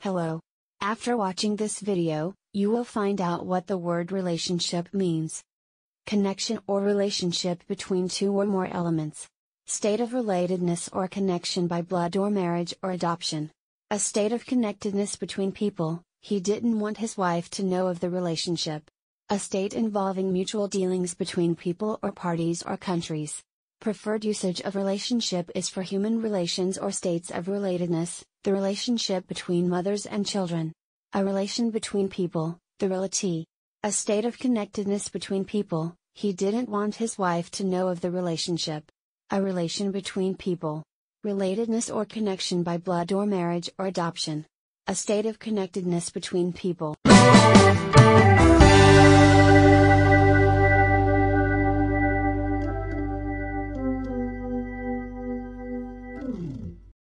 Hello. After watching this video, you will find out what the word relationship means. Connection or relationship between two or more elements. State of relatedness or connection by blood or marriage or adoption. A state of connectedness between people, he didn't want his wife to know of the relationship. A state involving mutual dealings between people or parties or countries. Preferred usage of relationship is for human relations or states of relatedness, the relationship between mothers and children. A relation between people, the reality. A state of connectedness between people, he didn't want his wife to know of the relationship. A relation between people. Relatedness or connection by blood or marriage or adoption. A state of connectedness between people.